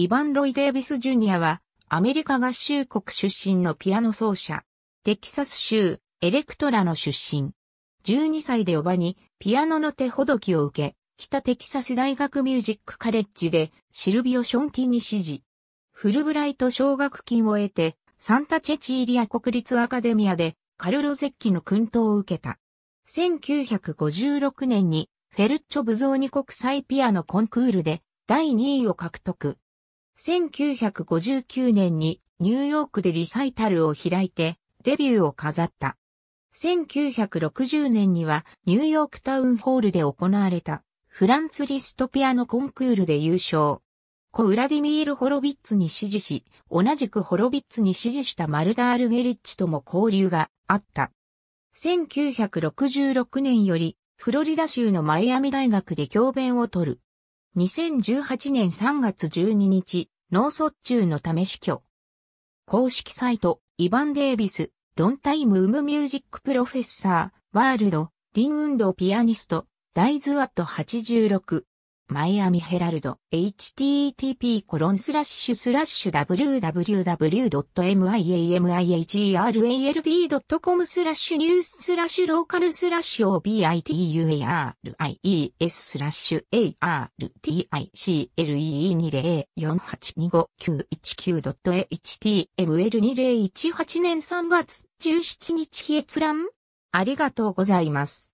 イヴァン・ロイ・デイビス・ジュニアは、アメリカ合衆国出身のピアノ奏者、テキサス州、エレクトラの出身。12歳でおばに、ピアノの手ほどきを受け、北テキサス大学ミュージックカレッジで、シルビオ・ションキに指示。フルブライト奨学金を得て、サンタチェチーリア国立アカデミアで、カルロゼッキの訓導を受けた。1956年に、フェルッチョ・ブゾーニ国際ピアノコンクールで、第2位を獲得。1959年にニューヨークでリサイタルを開いてデビューを飾った。1960年にはニューヨークタウンホールで行われたフランツ・リストピアのコンクールで優勝。コ・ウラディミール・ホロビッツに支持し、同じくホロビッツに支持したマルダール・ゲリッチとも交流があった。1966年よりフロリダ州のマイアミ大学で教鞭を取る。2018年3月12日、脳卒中のため死去。公式サイト、イヴァン・デービス、ロンタイム・ウム・ミュージック・プロフェッサー、ワールド、リンウンド・ピアニスト、ダイズ・アット86、マイアミヘラルド、http コロンスラッシュスラッシュ www.miamiherald.com スラッシュニューススラッシュローカルスラッシュ obituaries スラッシュ a r t i c l e 2 0 4 8 2 5 9 1 9 h t m l 2 0 1 8年3月17日閲覧ありがとうございます。